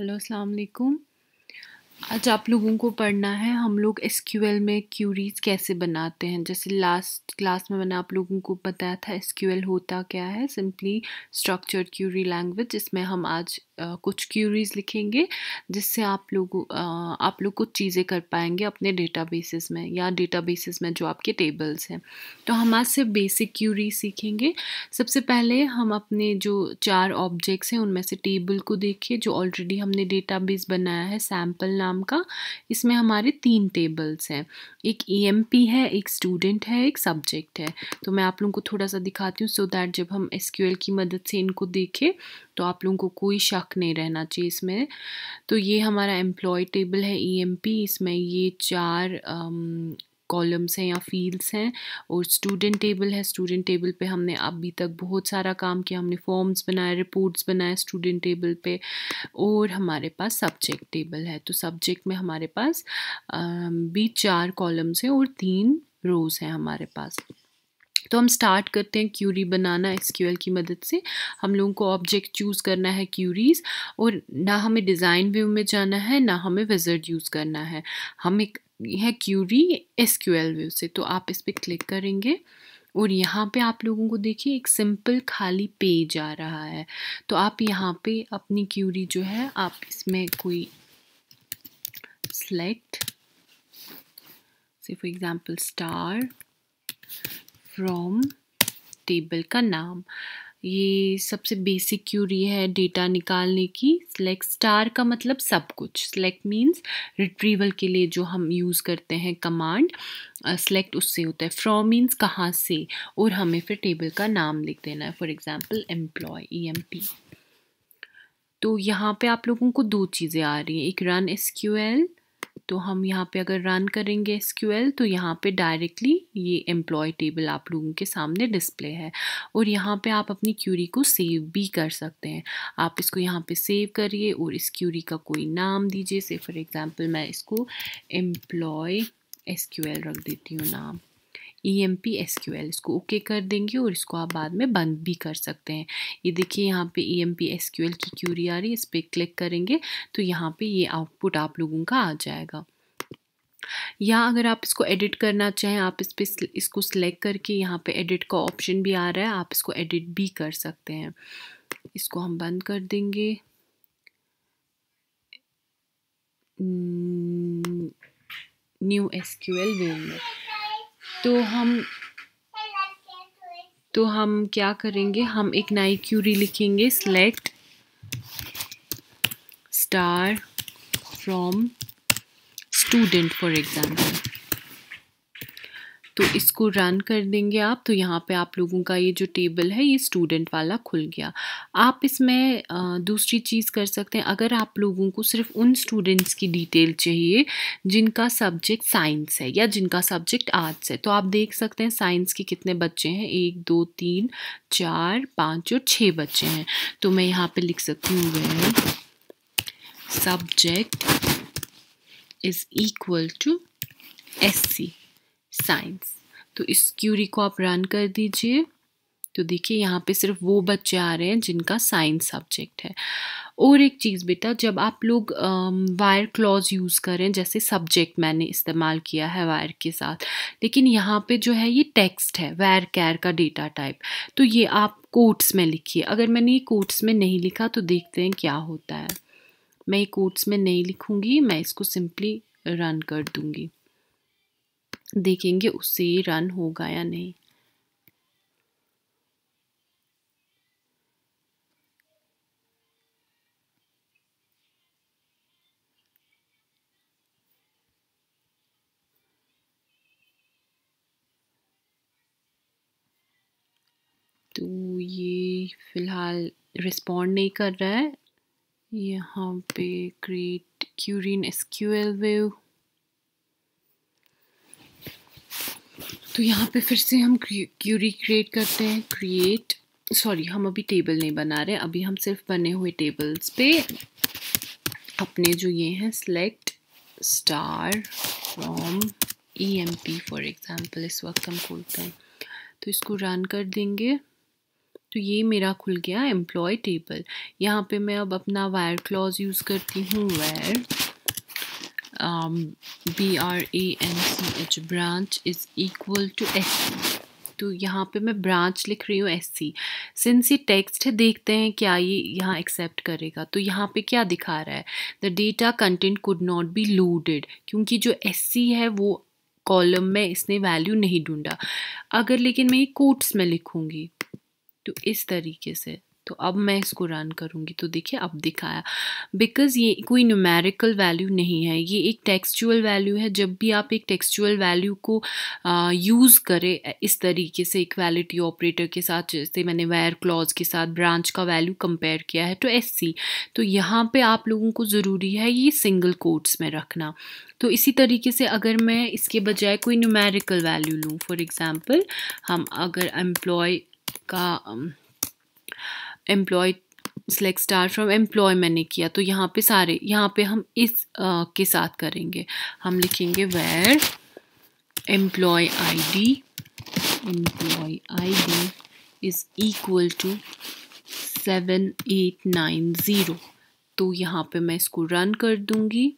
hello अस्सलाम वालेकुम आज आप लोगों को पढ़ना है हम लोग एस में क्यूरीज कैसे बनाते हैं जैसे लास्ट क्लास में मैंने आप लोगों को बताया था एस होता क्या है सिंपली स्ट्रक्चर्ड क्यूरी लैंग्वेज इसमें हम आज कुछ क्यूरीज लिखेंगे जिससे आप लोग आप लोग कुछ चीज़ें कर पाएंगे अपने डेटाबेसेस में या डेटाबेसेस में जो आपके टेबल्स हैं तो हम आज से बेसिक क्यूरी सीखेंगे सबसे पहले हम अपने जो चार ऑब्जेक्ट्स हैं उनमें से टेबल को देखिए जो ऑलरेडी हमने डेटाबेस बनाया है सैम्पल नाम का इसमें हमारे तीन टेबल्स हैं एक ई e है एक स्टूडेंट है एक सब्जेक्ट है तो मैं आप लोगों को थोड़ा सा दिखाती हूँ सो दैट जब हम एस की मदद से इनको देखें तो आप लोगों को कोई शक स्टक नहीं रहना चाहिए इसमें तो ये हमारा एम्प्लॉय टेबल है ई e इसमें ये चार कॉलम्स हैं या फील्ड्स हैं और स्टूडेंट टेबल है स्टूडेंट टेबल पे हमने अभी तक बहुत सारा काम किया हमने फॉर्म्स बनाए रिपोर्ट्स बनाए स्टूडेंट टेबल पे और हमारे पास सब्जेक्ट टेबल है तो सब्जेक्ट में हमारे पास भी चार कॉलम्स हैं और तीन रोज़ हैं हमारे पास तो हम स्टार्ट करते हैं क्यूरी बनाना एसक्यूएल की मदद से हम लोगों को ऑब्जेक्ट चूज़ करना है क्यूरीज और ना हमें डिज़ाइन व्यू में जाना है ना हमें विजर्ड यूज़ करना है हम एक है क्यूरी एस व्यू से तो आप इस पर क्लिक करेंगे और यहाँ पे आप लोगों को देखिए एक सिंपल खाली पेज आ रहा है तो आप यहाँ पे अपनी क्यूरी जो है आप इसमें कोई सेलेक्ट से for example star from table का नाम ये सबसे बेसिक क्यूरी है डेटा निकालने की सेलेक्ट स्टार का मतलब सब कुछ सेलेक्ट मींस रिट्रीवल के लिए जो हम यूज़ करते हैं कमांड सेलेक्ट uh, उससे होता है फ्रॉम मींस कहाँ से और हमें फिर टेबल का नाम लिख देना है for example employ E M P तो यहाँ पे आप लोगों को दो चीज़ें आ रही हैं एक रन एस क्यू एल तो हम यहाँ पे अगर रन करेंगे एस तो यहाँ पे डायरेक्टली ये एम्प्लॉय टेबल आप लोगों के सामने डिस्प्ले है और यहाँ पे आप अपनी क्यूरी को सेव भी कर सकते हैं आप इसको यहाँ पे सेव करिए और इस क्यूरी का कोई नाम दीजिए से फॉर एग्ज़ाम्पल मैं इसको एम्प्लॉय एस रख देती हूँ नाम E M P S Q L इसको ओके कर देंगे और इसको आप बाद में बंद भी कर सकते हैं ये देखिए यहाँ पे E M P S Q L की क्यूरी आ रही है इस पर क्लिक करेंगे तो यहाँ पे ये आउटपुट आप लोगों का आ जाएगा यहाँ अगर आप इसको एडिट करना चाहें आप इस पर इसको सिलेक्ट करके यहाँ पे एडिट का ऑप्शन भी आ रहा है आप इसको एडिट भी कर सकते हैं इसको हम बंद कर देंगे new S Q L wave में तो हम तो हम क्या करेंगे हम एक नई क्यूरी लिखेंगे select star from student for example तो इसको रन कर देंगे आप तो यहाँ पे आप लोगों का ये जो टेबल है ये स्टूडेंट वाला खुल गया आप इसमें दूसरी चीज़ कर सकते हैं अगर आप लोगों को सिर्फ उन स्टूडेंट्स की डिटेल चाहिए जिनका सब्जेक्ट साइंस है या जिनका सब्जेक्ट आर्ट्स है तो आप देख सकते हैं साइंस के कितने बच्चे हैं एक दो तीन चार पाँच और छः बच्चे हैं तो मैं यहाँ पर लिख सकती हूँ वह subject is equal to S C science तो इस क्यूरी को आप रन कर दीजिए तो देखिए यहाँ पे सिर्फ वो बच्चे आ रहे हैं जिनका साइंस सब्जेक्ट है और एक चीज़ बेटा जब आप लोग वायर क्लॉज यूज़ करें जैसे सब्जेक्ट मैंने इस्तेमाल किया है वायर के साथ लेकिन यहाँ पे जो है ये टेक्स्ट है वायर कैर का डेटा टाइप तो ये आप कोट्स में लिखिए अगर मैंने ये कोट्स में नहीं लिखा तो देखते हैं क्या होता है मैं ये कोट्स में नहीं लिखूँगी मैं इसको सिंपली रन कर दूँगी देखेंगे उससे रन होगा या नहीं तो ये फ़िलहाल रिस्पॉन्ड नहीं कर रहा है यहाँ पे क्रिएट क्यूरिन एस एल वेव तो यहाँ पे फिर से हम क्यूरी क्रिएट करते हैं क्रिएट सॉरी हम अभी टेबल नहीं बना रहे अभी हम सिर्फ बने हुए टेबल्स पे अपने जो ये हैं select star from E M P for example इस वक्त हम खोलते हैं तो इसको रन कर देंगे तो ये मेरा खुल गया एम्प्लॉय टेबल यहाँ पे मैं अब अपना वायर क्लॉज यूज़ करती हूँ where um, branch branch is equal to SC तो यहाँ पे मैं ब्रांच लिख रही हूँ एस सी सिंस ये टेक्स्ट है देखते हैं क्या ये यहाँ एक्सेप्ट करेगा तो यहाँ पे क्या दिखा रहा है the data content could not be loaded क्योंकि जो एस सी है वो कॉलम में इसने वैल्यू नहीं ढूंढा अगर लेकिन मैं ये कोट्स में लिखूँगी तो इस तरीके से तो अब मैं इसको रन करूँगी तो देखिए अब दिखाया बिकॉज़ ये कोई न्यूमेरिकल वैल्यू नहीं है ये एक टेक्सचुअल वैल्यू है जब भी आप एक टेक्सचुअल वैल्यू को यूज़ करें इस तरीके से इक्वालिटी ऑपरेटर के साथ जैसे मैंने वायर क्लॉज के साथ ब्रांच का वैल्यू कंपेयर किया है टू तो एस तो यहाँ पर आप लोगों को ज़रूरी है ये सिंगल कोड्स में रखना तो इसी तरीके से अगर मैं इसके बजाय कोई न्यूमेरिकल वैल्यू लूँ फॉर एग्ज़ाम्पल हम अगर एम्प्लॉय का employ select star from employ मैंने किया तो यहाँ पे सारे यहाँ पे हम इस आ, के साथ करेंगे हम लिखेंगे where employ I D employ I D is equal to seven eight nine zero तो यहाँ पे मैं इसको रन कर दूँगी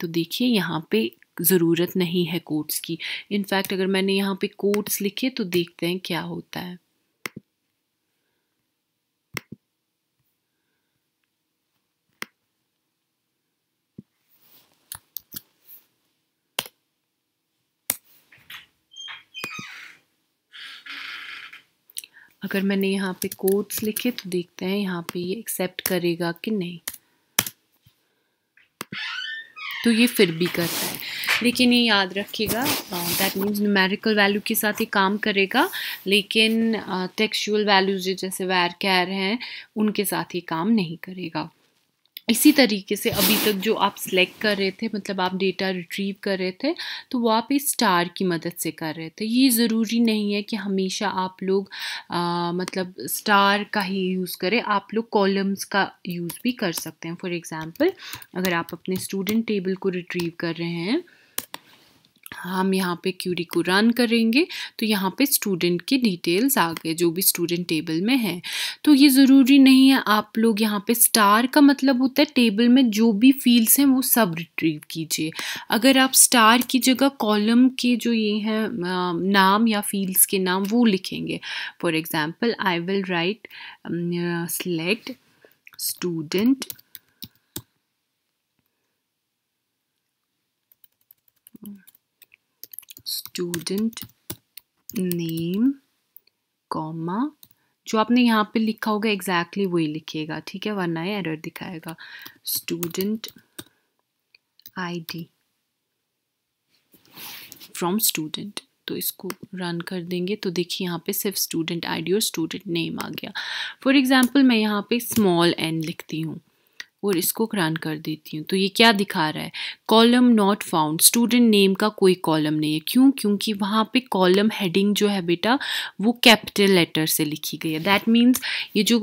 तो देखिए यहाँ पे ज़रूरत नहीं है कोड्स की इनफैक्ट अगर मैंने यहाँ पे कोट्स लिखे तो देखते हैं क्या होता है अगर मैंने यहाँ पे कोट्स लिखे तो देखते हैं यहाँ पे ये एक्सेप्ट करेगा कि नहीं तो ये फिर भी करता है लेकिन ये याद रखिएगा दैट मीन्स न्यूमेरिकल वैल्यू के साथ ही काम करेगा लेकिन टेक्सचुअल uh, वैल्यूज जैसे वैर कैर हैं उनके साथ ही काम नहीं करेगा इसी तरीके से अभी तक जो आप सेलेक्ट कर रहे थे मतलब आप डेटा रिट्रीव कर रहे थे तो वो आप इस स्टार की मदद से कर रहे थे ये ज़रूरी नहीं है कि हमेशा आप लोग आ, मतलब स्टार का ही यूज़ करें आप लोग कॉलम्स का यूज़ भी कर सकते हैं फॉर एग्ज़ाम्पल अगर आप अपने स्टूडेंट टेबल को रिट्रीव कर रहे हैं हम यहाँ पे क्यूरी को रन करेंगे तो यहाँ पे स्टूडेंट की डिटेल्स आ गए जो भी स्टूडेंट टेबल में है तो ये ज़रूरी नहीं है आप लोग यहाँ पे स्टार का मतलब होता है टेबल में जो भी फील्ड्स हैं वो सब रिट्रीव कीजिए अगर आप स्टार की जगह कॉलम के जो ये हैं नाम या फील्ड्स के नाम वो लिखेंगे for example I will write select student student name comma जो आपने यहाँ पे लिखा होगा एग्जैक्टली exactly वही लिखिएगा ठीक है वरना ये एरर दिखाएगा स्टूडेंट आईडी फ्रॉम स्टूडेंट तो इसको रन कर देंगे तो देखिए यहाँ पे सिर्फ स्टूडेंट आईडी और स्टूडेंट नेम आ गया फॉर एग्जांपल मैं यहाँ पे स्मॉल एन लिखती हूँ और इसको क्रान कर देती हूँ तो ये क्या दिखा रहा है column not found student name का कोई कॉलम नहीं है क्यों क्योंकि वहाँ पे कॉलम हेडिंग जो है बेटा वो कैपिटल लेटर से लिखी गई है दैट मीन्स ये जो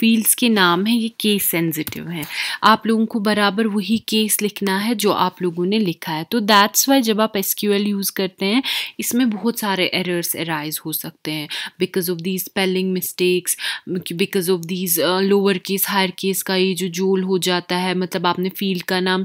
फील्ड्स के नाम हैं ये केस सेंसिटिव हैं आप लोगों को बराबर वही केस लिखना है जो आप लोगों ने लिखा है तो दैट्स वाई जब आप एस यूज़ करते हैं इसमें बहुत सारे एरर्स एराइज हो सकते हैं because of the spelling mistakes because of these lower case higher case का ये जो जोल हो जाता है मतलब आपने फील्ड का नाम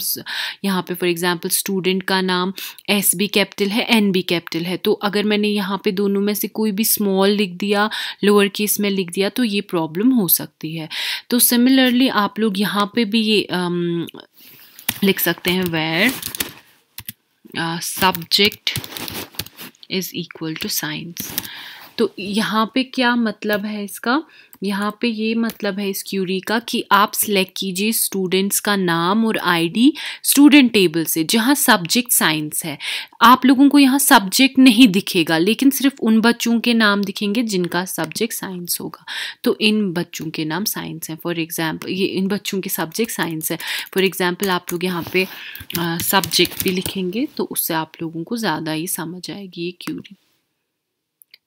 यहाँ पे फॉर एग्जांपल स्टूडेंट का नाम एस बी कैपिटल है एन बी कैपिटल है तो अगर मैंने यहाँ पे दोनों में से कोई भी स्मॉल लिख दिया लोअर केस में लिख दिया तो ये प्रॉब्लम हो सकती है तो सिमिलरली आप लोग यहाँ पे भी ये आम, लिख सकते हैं where subject is equal to science तो यहाँ पे क्या मतलब है इसका यहाँ पे ये मतलब है इस क्यूरी का कि आप सिलेक्ट कीजिए स्टूडेंट्स का नाम और आईडी स्टूडेंट टेबल से जहाँ सब्जेक्ट साइंस है आप लोगों को यहाँ सब्जेक्ट नहीं दिखेगा लेकिन सिर्फ उन बच्चों के नाम दिखेंगे जिनका सब्जेक्ट साइंस होगा तो इन बच्चों के नाम साइंस है फॉर एग्ज़ाम्पल ये इन बच्चों के सब्जेक्ट साइंस है फॉर एग्ज़ाम्पल आप लोग यहाँ पे सब्जेक्ट भी लिखेंगे तो उससे आप लोगों को ज़्यादा ही समझ आएगी ये क्यूरी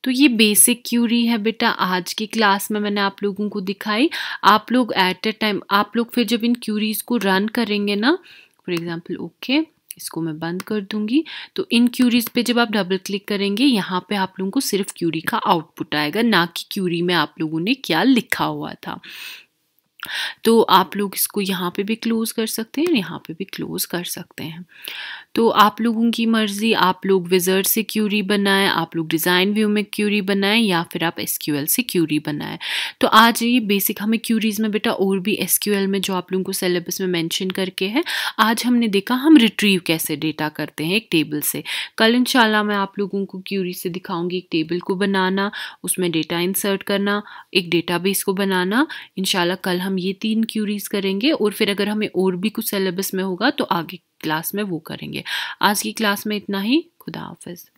तो ये बेसिक क्यूरी है बेटा आज की क्लास में मैंने आप लोगों को दिखाई आप लोग एट अ टाइम आप लोग फिर जब इन क्यूरीज को रन करेंगे ना फॉर एग्जाम्पल ओके इसको मैं बंद कर दूंगी तो इन क्यूरीज पे जब आप डबल क्लिक करेंगे यहाँ पे आप लोगों को सिर्फ क्यूरी का आउटपुट आएगा ना कि क्यूरी में आप लोगों ने क्या लिखा हुआ था तो आप लोग इसको यहाँ पे भी क्लोज़ कर सकते हैं यहाँ पे भी क्लोज़ कर सकते हैं तो आप लोगों की मर्ज़ी आप लोग विजर से क्यूरी बनाएं आप लोग डिज़ाइन व्यू में क्यूरी बनाएं या फिर आप एस से क्यूरी बनाएं तो आज ये बेसिक हमें क्यूरीज़ में बेटा और भी एस में जो आप लोगों को सिलेबस में मैंशन करके है आज हमने देखा हम रिट्रीव कैसे डेटा करते हैं एक टेबल से कल इन मैं आप लोगों को क्यूरी से दिखाऊंगी एक टेबल को बनाना उसमें डेटा इंसर्ट करना एक डेटाबेस को बनाना इनशाला कल हम ये तीन क्यूरीज करेंगे और फिर अगर हमें और भी कुछ सिलेबस में होगा तो आगे क्लास में वो करेंगे आज की क्लास में इतना ही खुदा हाफिज़